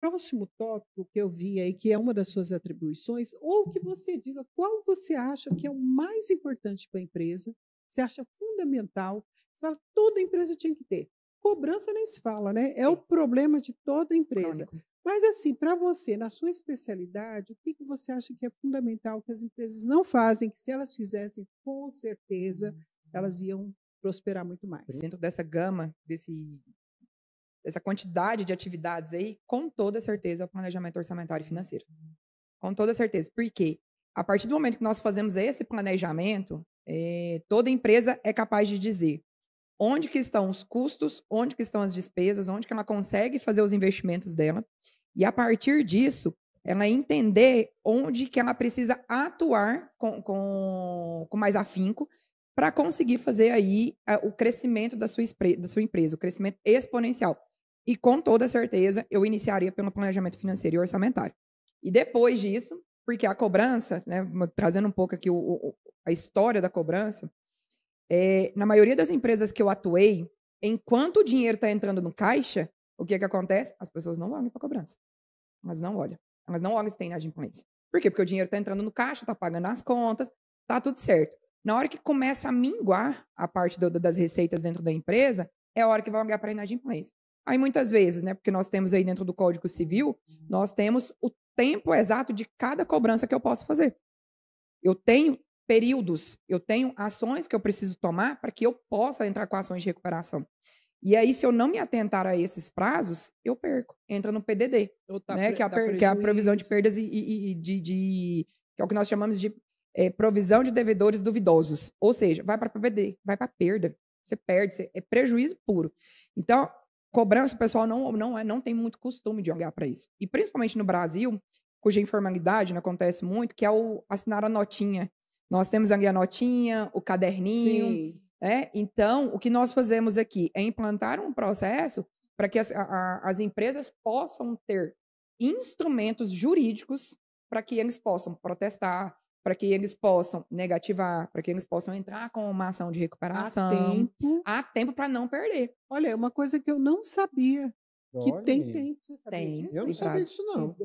próximo tópico que eu vi aí, que é uma das suas atribuições, ou que você diga qual você acha que é o mais importante para a empresa, você acha fundamental, você fala, toda empresa tinha que ter. Cobrança nem se fala, né? É o é. problema de toda empresa. Crônico. Mas, assim, para você, na sua especialidade, o que, que você acha que é fundamental que as empresas não fazem, que se elas fizessem, com certeza, elas hum. iam prosperar muito mais? Dentro dessa gama, desse dessa quantidade de atividades aí, com toda certeza, é o planejamento orçamentário e uhum. financeiro. Com toda certeza. Por quê? A partir do momento que nós fazemos esse planejamento, é, toda empresa é capaz de dizer onde que estão os custos, onde que estão as despesas, onde que ela consegue fazer os investimentos dela. E a partir disso, ela entender onde que ela precisa atuar com, com, com mais afinco para conseguir fazer aí o crescimento da sua, da sua empresa, o crescimento exponencial. E com toda certeza, eu iniciaria pelo planejamento financeiro e orçamentário. E depois disso, porque a cobrança, né, trazendo um pouco aqui o, o, a história da cobrança, é, na maioria das empresas que eu atuei, enquanto o dinheiro está entrando no caixa, o que, é que acontece? As pessoas não olham para a cobrança. Elas não olham. Elas não olham se tem inadimplência. Por quê? Porque o dinheiro está entrando no caixa, está pagando as contas, está tudo certo. Na hora que começa a minguar a parte do, das receitas dentro da empresa, é a hora que vai olhar para a inadimplência. Aí muitas vezes, né, porque nós temos aí dentro do Código Civil, uhum. nós temos o tempo exato de cada cobrança que eu posso fazer. Eu tenho períodos, eu tenho ações que eu preciso tomar para que eu possa entrar com ações de recuperação. E aí, se eu não me atentar a esses prazos, eu perco. Entra no PDD, tá né? que, é a, tá que é a provisão de perdas e, e, e de, de, que é o que nós chamamos de é, provisão de devedores duvidosos. Ou seja, vai para PDD, vai para perda. Você perde, você, é prejuízo puro. Então, cobrança, o pessoal não, não, é, não tem muito costume de olhar para isso. E principalmente no Brasil, cuja informalidade não né, acontece muito, que é o assinar a notinha. Nós temos ali a notinha, o caderninho. Né? Então, o que nós fazemos aqui é implantar um processo para que as, a, as empresas possam ter instrumentos jurídicos para que eles possam protestar, para que eles possam negativar, para que eles possam entrar com uma ação de recuperação. Há tempo Há tempo para não perder. Olha, é uma coisa que eu não sabia. Olha, que tem tempo. Tem. Eu não sabia disso, não.